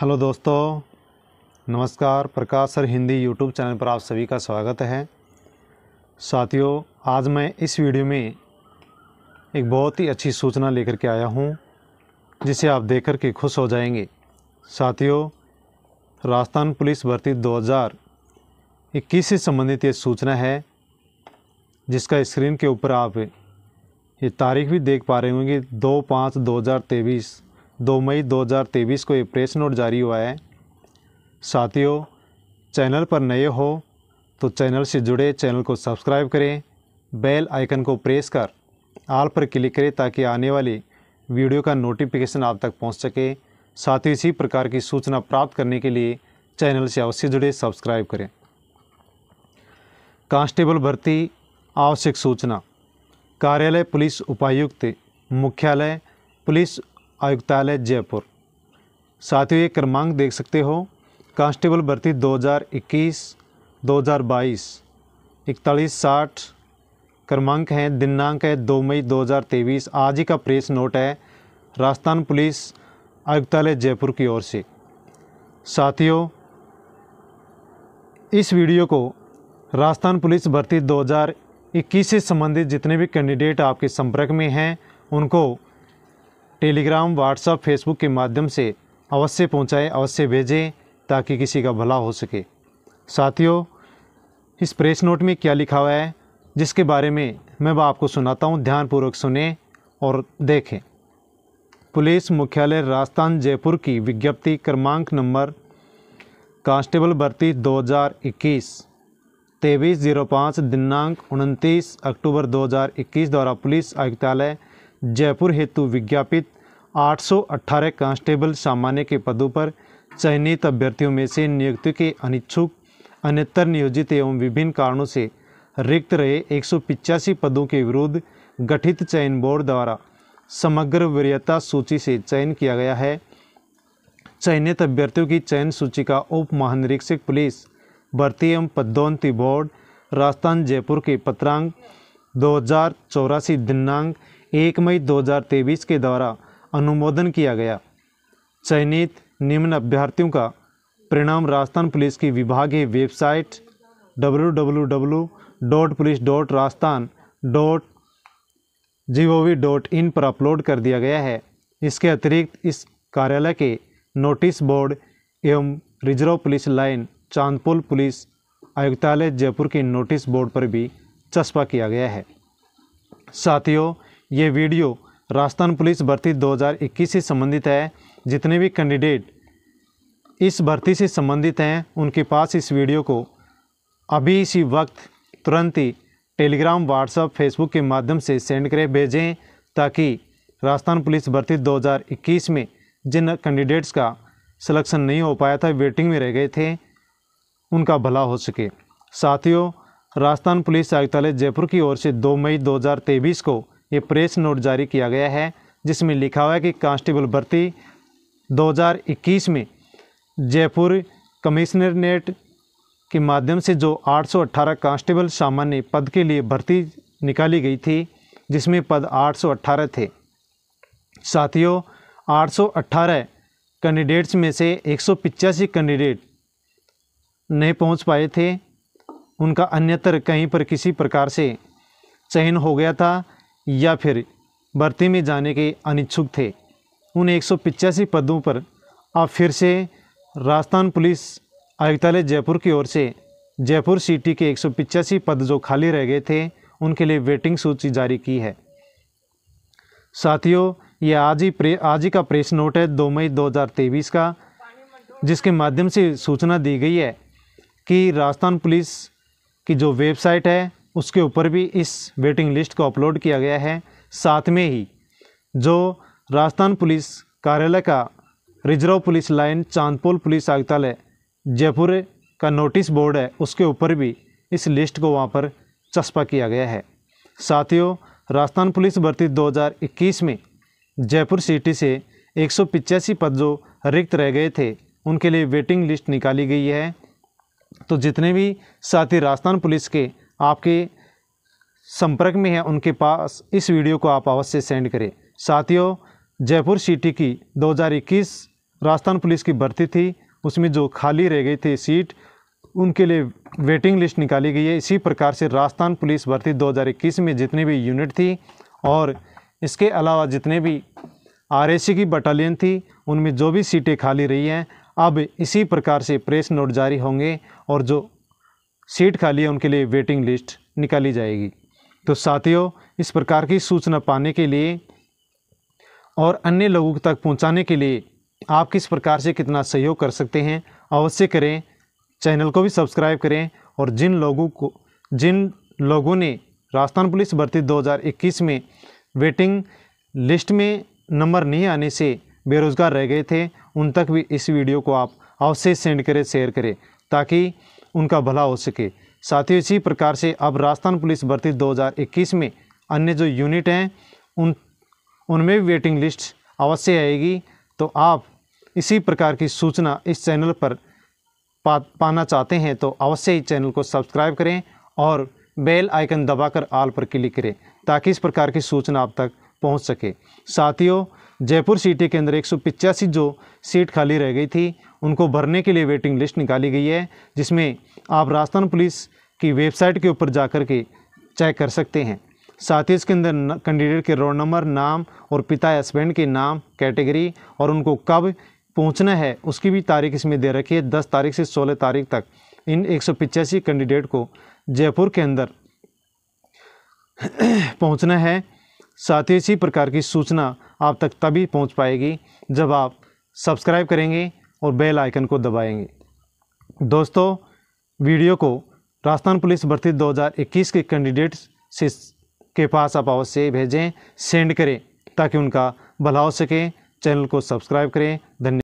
hello दोस्तों नमस्कार Prakash sir Hindi YouTube channel पर आप सभी का स्वागत है साथियों आज मैं इस वीडियो में एक बहुत ही अच्छी सूचना लेकर के आया हूं जिसे आप देख कर के खुश हो जाएंगे साथियों राजस्थान पुलिस भर्ती 2021 से संबंधित ये सूचना है जिसका स्क्रीन के ऊपर आप ये तारीख भी देख पा रहे होंगे दो पाँच दो हज़ार तेईस दो मई 2023 को ये प्रेस नोट जारी हुआ है साथियों चैनल पर नए हो तो चैनल से जुड़े चैनल को सब्सक्राइब करें बेल आइकन को प्रेस कर आल पर क्लिक करें ताकि आने वाली वीडियो का नोटिफिकेशन आप तक पहुंच सके साथ ही इसी प्रकार की सूचना प्राप्त करने के लिए चैनल से अवश्य जुड़े सब्सक्राइब करें कांस्टेबल भर्ती आवश्यक सूचना कार्यालय पुलिस उपायुक्त मुख्यालय पुलिस आयुक्तालय जयपुर ही क्रमांक देख सकते हो कांस्टेबल भर्ती 2021 2022 इकतालीस साठ क्रमांक है दिनांक है 2 मई 2023 आज ही का प्रेस नोट है राजस्थान पुलिस आयुक्तालय जयपुर की ओर से साथियों इस वीडियो को राजस्थान पुलिस भर्ती 2021 से संबंधित जितने भी कैंडिडेट आपके संपर्क में हैं उनको टेलीग्राम व्हाट्सअप फेसबुक के माध्यम से अवश्य पहुंचाएं अवश्य भेजें ताकि किसी का भला हो सके साथियों इस प्रेस नोट में क्या लिखा हुआ है जिसके बारे में मैं वह आपको सुनाता हूँ ध्यानपूर्वक सुने और देखें पुलिस मुख्यालय राजस्थान जयपुर की विज्ञप्ति क्रमांक नंबर कांस्टेबल भर्ती 2021 तेईस जीरो पाँच दिनांक उनतीस अक्टूबर 2021 द्वारा पुलिस आयुक्तालय जयपुर हेतु विज्ञापित 818 कांस्टेबल सामान्य के पदों पर चयनित अभ्यर्थियों में से नियुक्ति के अनिच्छुक अन्यतर नियोजित एवं विभिन्न कारणों से रिक्त रहे एक पदों के विरुद्ध गठित चयन बोर्ड द्वारा समग्र वरीयता सूची से चयन किया गया है चयनित अभ्यर्थियों की चयन सूची का उप महानिरीक्षक पुलिस भर्ती एवं पदोन्नति बोर्ड राजस्थान जयपुर के पत्रांक दो दिनांक एक मई 2023 के द्वारा अनुमोदन किया गया चयनित निम्न अभ्यर्थियों का परिणाम राजस्थान पुलिस की विभागीय वेबसाइट www.police.rajasthan.gov.in पर अपलोड कर दिया गया है इसके अतिरिक्त इस कार्यालय के नोटिस बोर्ड एवं reserve police line Chandpol police आयुक्तालय जयपुर के नोटिस बोर्ड पर भी चस्पा किया गया है साथियों ये वीडियो राजस्थान पुलिस भर्ती 2021 से संबंधित है जितने भी कैंडिडेट इस भर्ती से संबंधित हैं उनके पास इस वीडियो को अभी इसी वक्त तुरंत ही टेलीग्राम व्हाट्सएप फेसबुक के माध्यम से सेंड करें भेजें ताकि राजस्थान पुलिस भर्ती 2021 में जिन कैंडिडेट्स का सिलेक्शन नहीं हो पाया था वेटिंग में रह गए थे उनका भला हो सके साथियों राजस्थान पुलिस आयुक्तालय जयपुर की ओर से 2 मई 2023 को ये प्रेस नोट जारी किया गया है जिसमें लिखा हुआ है कि कांस्टेबल भर्ती 2021 में जयपुर कमिश्नरनेट के माध्यम से जो 818 कांस्टेबल सामान्य पद के लिए भर्ती निकाली गई थी जिसमें पद 818 थे साथियों 818 कैंडिडेट्स में से एक कैंडिडेट नहीं पहुंच पाए थे उनका अन्यत्र कहीं पर किसी प्रकार से चयन हो गया था या फिर भर्ती में जाने के अनिच्छुक थे उन एक पदों पर अब फिर से राजस्थान पुलिस आयुक्तालय जयपुर की ओर से जयपुर सिटी के एक पद जो खाली रह गए थे उनके लिए वेटिंग सूची जारी की है साथियों यह आज ही प्रे आज ही का प्रेस नोट है 2 मई 2023 का जिसके माध्यम से सूचना दी गई है कि राजस्थान पुलिस की जो वेबसाइट है उसके ऊपर भी इस वेटिंग लिस्ट को अपलोड किया गया है साथ में ही जो राजस्थान पुलिस कार्यालय का reserve police line Chandpol police आयुक्तालय जयपुर का नोटिस बोर्ड है उसके ऊपर भी इस लिस्ट को वहाँ पर चस्पा किया गया है साथियों राजस्थान पुलिस भर्ती 2021 में जयपुर सिटी से एक पद जो रिक्त रह गए थे उनके लिए वेटिंग लिस्ट निकाली गई है तो जितने भी साथी राजस्थान पुलिस के आपके संपर्क में है उनके पास इस वीडियो को आप अवश्य सेंड करें साथियों जयपुर सिटी की 2021 राजस्थान पुलिस की भर्ती थी उसमें जो खाली रह गई थी सीट उनके लिए वेटिंग लिस्ट निकाली गई है इसी प्रकार से राजस्थान पुलिस भर्ती 2021 में जितनी भी यूनिट थी और इसके अलावा जितने भी आर की बटालियन थी उनमें जो भी सीटें खाली रही हैं अब इसी प्रकार से प्रेस नोट जारी होंगे और जो सीट खाली है उनके लिए वेटिंग लिस्ट निकाली जाएगी तो साथियों इस प्रकार की सूचना पाने के लिए और अन्य लोगों तक पहुंचाने के लिए आप किस प्रकार से कितना सहयोग कर सकते हैं अवश्य करें चैनल को भी सब्सक्राइब करें और जिन लोगों को जिन लोगों ने राजस्थान पुलिस भर्ती 2021 में वेटिंग लिस्ट में नंबर नहीं आने से बेरोज़गार रह गए थे उन तक भी इस वीडियो को आप अवश्य सेंड करें शेयर करें ताकि उनका भला हो सके साथ ही इसी प्रकार से अब राजस्थान पुलिस भर्ती 2021 में अन्य जो यूनिट हैं उन उनमें भी वेटिंग लिस्ट अवश्य आएगी तो आप इसी प्रकार की सूचना इस चैनल पर पा पाना चाहते हैं तो अवश्य ही चैनल को सब्सक्राइब करें और बेल आइकन दबाकर आल पर क्लिक करें ताकि इस प्रकार की सूचना आप तक पहुंच सके साथियों जयपुर सिटी के अंदर एक जो सीट खाली रह गई थी उनको भरने के लिए वेटिंग लिस्ट निकाली गई है जिसमें आप राजस्थान पुलिस की वेबसाइट के ऊपर जा कर के चेक कर सकते हैं साथ ही इसके अंदर कैंडिडेट के रोल नंबर नाम और पिता हस्बैंड के नाम कैटेगरी और उनको कब पहुंचना है उसकी भी तारीख इसमें दे रखी है दस तारीख से सोलह तारीख तक इन एक कैंडिडेट को जयपुर के अंदर पहुंचना है साथ ही इसी प्रकार की सूचना आप तक तभी पहुंच पाएगी जब आप सब्सक्राइब करेंगे और बेल आइकन को दबाएंगे दोस्तों वीडियो को राजस्थान पुलिस भर्ती 2021 के कैंडिडेट से के पास आप अवश्य भेजें सेंड करें ताकि उनका भला हो सके चैनल को सब्सक्राइब करें धन्यवाद